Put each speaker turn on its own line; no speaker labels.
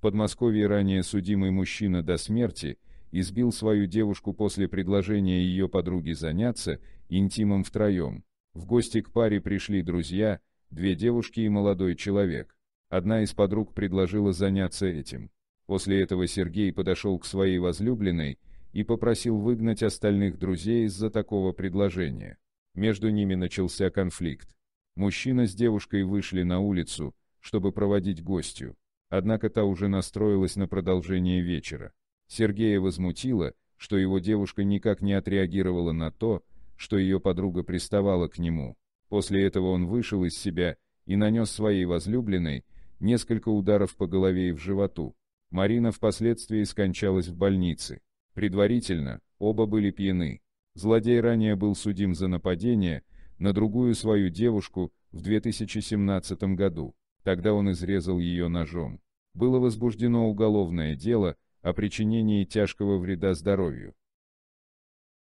Подмосковье ранее судимый мужчина до смерти избил свою девушку после предложения ее подруги заняться интимом втроем. В гости к паре пришли друзья, две девушки и молодой человек. Одна из подруг предложила заняться этим. После этого Сергей подошел к своей возлюбленной и попросил выгнать остальных друзей из-за такого предложения. Между ними начался конфликт. Мужчина с девушкой вышли на улицу, чтобы проводить гостью. Однако та уже настроилась на продолжение вечера. Сергея возмутило, что его девушка никак не отреагировала на то, что ее подруга приставала к нему. После этого он вышел из себя и нанес своей возлюбленной несколько ударов по голове и в животу. Марина впоследствии скончалась в больнице. Предварительно, оба были пьяны. Злодей ранее был судим за нападение на другую свою девушку в 2017 году. Тогда он изрезал ее ножом было возбуждено уголовное дело о причинении тяжкого вреда здоровью.